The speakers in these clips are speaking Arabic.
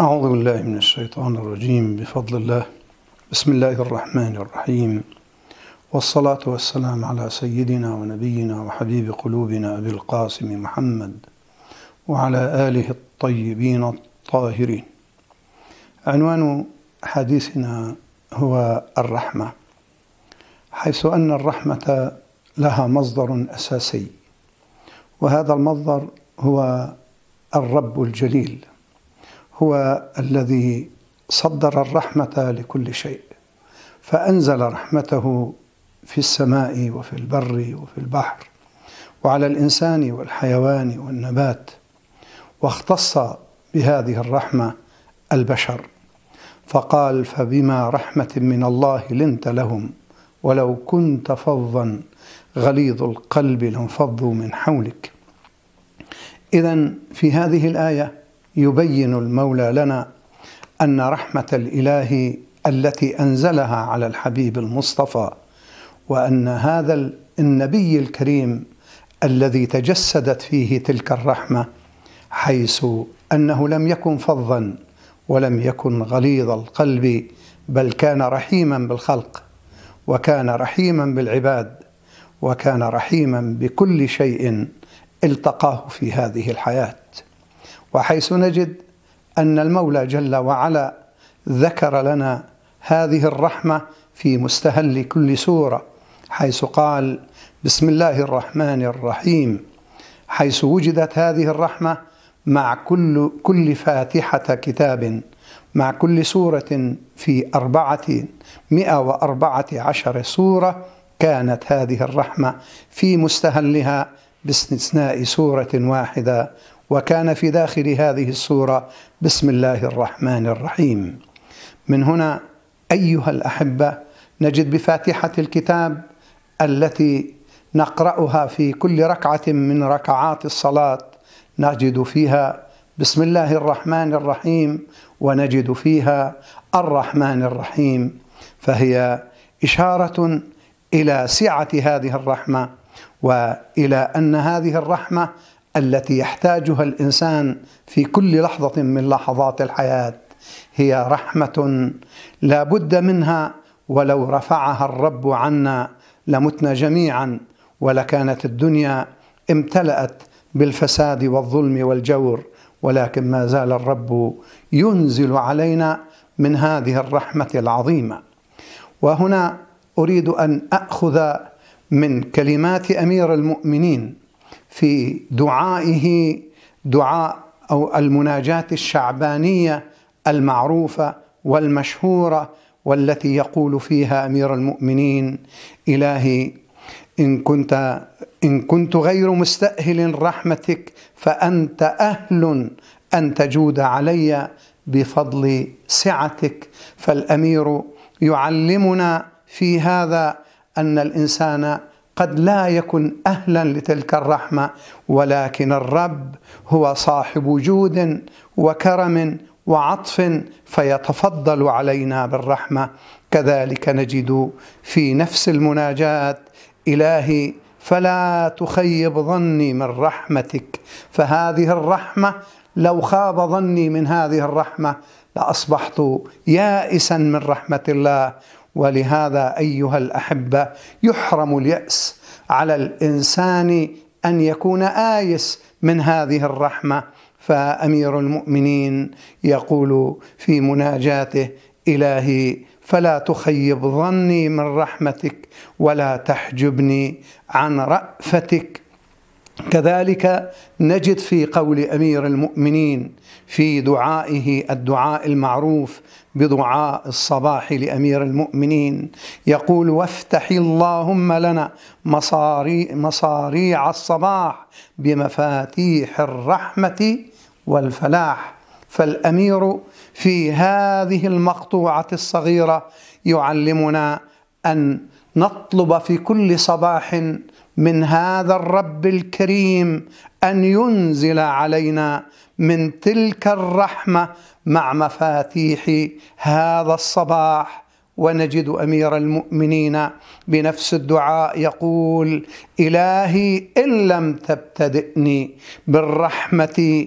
أعوذ بالله من الشيطان الرجيم بفضل الله بسم الله الرحمن الرحيم والصلاة والسلام على سيدنا ونبينا وحبيب قلوبنا أبي القاسم محمد وعلى آله الطيبين الطاهرين عنوان حديثنا هو الرحمة حيث أن الرحمة لها مصدر أساسي وهذا المصدر هو الرب الجليل هو الذي صدر الرحمة لكل شيء فأنزل رحمته في السماء وفي البر وفي البحر وعلى الإنسان والحيوان والنبات واختص بهذه الرحمة البشر فقال فبما رحمة من الله لنت لهم ولو كنت فظا غليظ القلب لانفضوا من حولك إذا في هذه الآية يبين المولى لنا ان رحمه الاله التي انزلها على الحبيب المصطفى وان هذا النبي الكريم الذي تجسدت فيه تلك الرحمه حيث انه لم يكن فظا ولم يكن غليظ القلب بل كان رحيما بالخلق وكان رحيما بالعباد وكان رحيما بكل شيء التقاه في هذه الحياه وحيث نجد أن المولى جل وعلا ذكر لنا هذه الرحمة في مستهل كل سورة حيث قال بسم الله الرحمن الرحيم حيث وجدت هذه الرحمة مع كل كل فاتحة كتاب مع كل سورة في أربعة مئة وأربعة عشر سورة كانت هذه الرحمة في مستهلها باستثناء سورة واحدة وكان في داخل هذه السوره بسم الله الرحمن الرحيم من هنا ايها الاحبه نجد بفاتحه الكتاب التي نقراها في كل ركعه من ركعات الصلاه نجد فيها بسم الله الرحمن الرحيم ونجد فيها الرحمن الرحيم فهي اشاره الى سعه هذه الرحمه والى ان هذه الرحمه التي يحتاجها الانسان في كل لحظه من لحظات الحياه هي رحمه لا بد منها ولو رفعها الرب عنا لمتنا جميعا ولكانت الدنيا امتلأت بالفساد والظلم والجور ولكن ما زال الرب ينزل علينا من هذه الرحمة العظيمة وهنا أريد أن أخذ من كلمات أمير المؤمنين في دعائه دعاء او المناجاه الشعبانيه المعروفه والمشهوره والتي يقول فيها امير المؤمنين الهي ان كنت ان كنت غير مستاهل رحمتك فانت اهل ان تجود علي بفضل سعتك فالامير يعلمنا في هذا ان الانسان قد لا يكن اهلا لتلك الرحمه ولكن الرب هو صاحب جود وكرم وعطف فيتفضل علينا بالرحمه كذلك نجد في نفس المناجاه الهي فلا تخيب ظني من رحمتك فهذه الرحمه لو خاب ظني من هذه الرحمه لاصبحت يائسا من رحمه الله ولهذا ايها الاحبه يحرم الياس على الانسان ان يكون ايس من هذه الرحمه فامير المؤمنين يقول في مناجاته الهي فلا تخيب ظني من رحمتك ولا تحجبني عن رافتك كذلك نجد في قول امير المؤمنين في دعائه الدعاء المعروف بدعاء الصباح لامير المؤمنين يقول وافتح اللهم لنا مصاري مصاريع الصباح بمفاتيح الرحمه والفلاح فالامير في هذه المقطوعه الصغيره يعلمنا ان نطلب في كل صباح من هذا الرب الكريم ان ينزل علينا من تلك الرحمه مع مفاتيح هذا الصباح ونجد امير المؤمنين بنفس الدعاء يقول الهي ان لم تبتدئني بالرحمه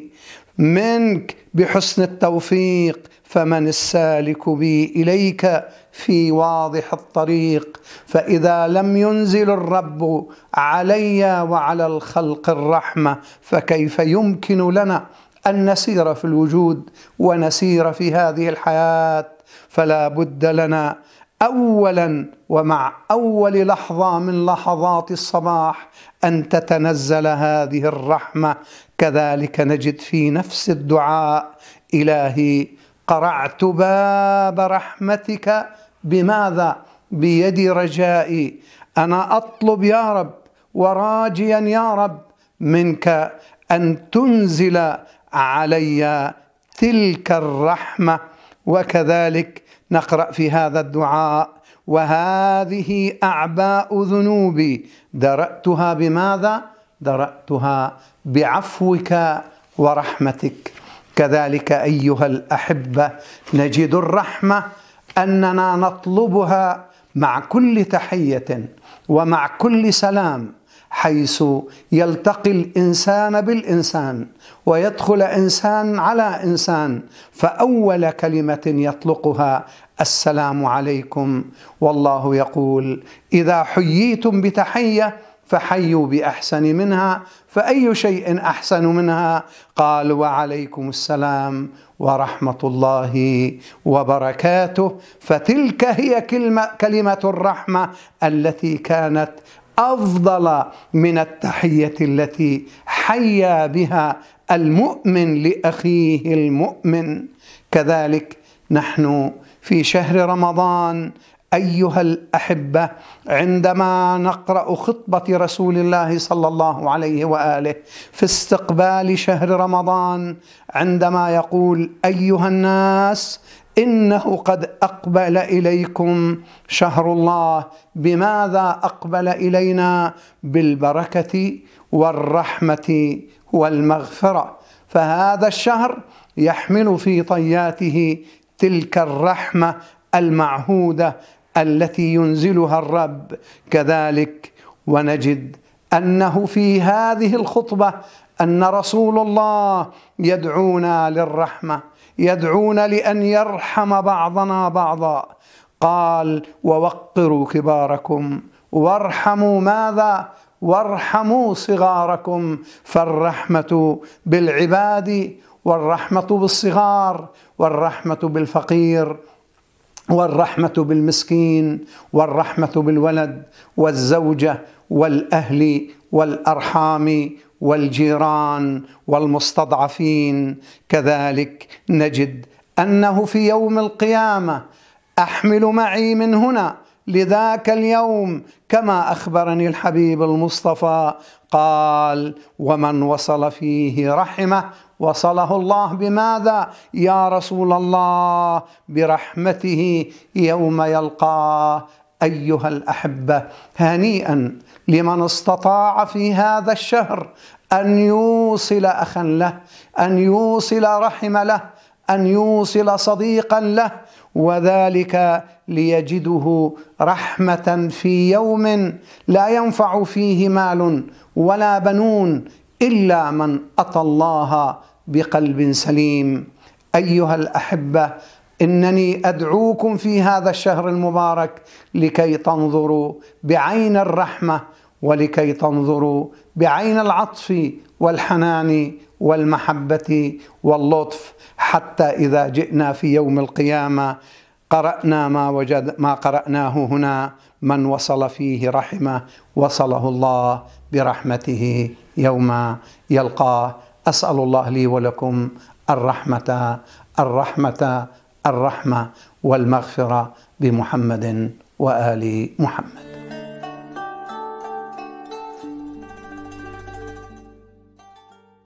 منك بحسن التوفيق فمن السالك بي اليك في واضح الطريق فاذا لم ينزل الرب علي وعلى الخلق الرحمه فكيف يمكن لنا ان نسير في الوجود ونسير في هذه الحياه فلا بد لنا اولا ومع اول لحظه من لحظات الصباح ان تتنزل هذه الرحمه كذلك نجد في نفس الدعاء إلهي قرعت باب رحمتك بماذا؟ بيد رجائي أنا أطلب يا رب وراجيا يا رب منك أن تنزل علي تلك الرحمة وكذلك نقرأ في هذا الدعاء وهذه أعباء ذنوبي درأتها بماذا؟ دراتها بعفوك ورحمتك كذلك ايها الاحبه نجد الرحمه اننا نطلبها مع كل تحيه ومع كل سلام حيث يلتقي الانسان بالانسان ويدخل انسان على انسان فاول كلمه يطلقها السلام عليكم والله يقول اذا حييتم بتحيه فحيوا باحسن منها فاي شيء احسن منها قال وعليكم السلام ورحمه الله وبركاته فتلك هي كلمه كلمه الرحمه التي كانت افضل من التحيه التي حيا بها المؤمن لاخيه المؤمن كذلك نحن في شهر رمضان ايها الاحبه عندما نقرا خطبه رسول الله صلى الله عليه واله في استقبال شهر رمضان عندما يقول ايها الناس انه قد اقبل اليكم شهر الله بماذا اقبل الينا بالبركه والرحمه والمغفره فهذا الشهر يحمل في طياته تلك الرحمه المعهوده التي ينزلها الرب كذلك ونجد انه في هذه الخطبه ان رسول الله يدعونا للرحمه يدعونا لان يرحم بعضنا بعضا قال ووقروا كباركم وارحموا ماذا وارحموا صغاركم فالرحمه بالعباد والرحمه بالصغار والرحمه بالفقير والرحمة بالمسكين والرحمة بالولد والزوجة والأهل والأرحام والجيران والمستضعفين كذلك نجد أنه في يوم القيامة أحمل معي من هنا لذاك اليوم كما اخبرني الحبيب المصطفى قال ومن وصل فيه رحمه وصله الله بماذا يا رسول الله برحمته يوم يلقاه ايها الاحبه هنيئا لمن استطاع في هذا الشهر ان يوصل اخا له ان يوصل رحم له ان يوصل صديقا له وذلك ليجده رحمه في يوم لا ينفع فيه مال ولا بنون الا من اتى الله بقلب سليم ايها الاحبه انني ادعوكم في هذا الشهر المبارك لكي تنظروا بعين الرحمه ولكي تنظروا بعين العطف والحنان والمحبه واللطف حتى اذا جئنا في يوم القيامه قرأنا ما وجد ما قرأناه هنا من وصل فيه رحمه وصله الله برحمته يوم يلقاه أسأل الله لي ولكم الرحمة الرحمة الرحمة والمغفرة بمحمد وآل محمد